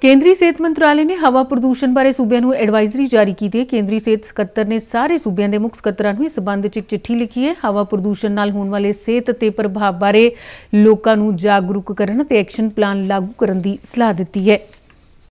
ਕੇਂਦਰੀ ਸਿਹਤ ਮੰਤਰਾਲੇ ਨੇ ਹਵਾ ਪ੍ਰਦੂਸ਼ਣ ਬਾਰੇ ਸੂਬਿਆਂ ਨੂੰ ਐਡਵਾਈਜ਼ਰੀ ਜਾਰੀ ਕੀਤੀ ਹੈ ਕੇਂਦਰੀ ਸਿਹਤ ਸਕੱਤਰ ਨੇ ਸਾਰੇ ਸੂਬਿਆਂ ਦੇ ਮੁੱਖ ਸਕੱਤਰਾਂ ਨੂੰ ਇਸ ਸੰਬੰਧ ਵਿੱਚ ਇੱਕ ਚਿੱਠੀ ਲਿਖੀ ਹੈ ਹਵਾ ਪ੍ਰਦੂਸ਼ਣ ਨਾਲ ਹੋਣ ਵਾਲੇ ਸਿਹਤ ਤੇ ਪ੍ਰਭਾਵ ਬਾਰੇ ਲੋਕਾਂ ਨੂੰ ਜਾਗਰੂਕ ਕਰਨ ਤੇ ਐਕਸ਼ਨ ਪਲਾਨ ਲਾਗੂ ਕਰਨ ਦੀ ਸਲਾਹ ਦਿੱਤੀ ਹੈ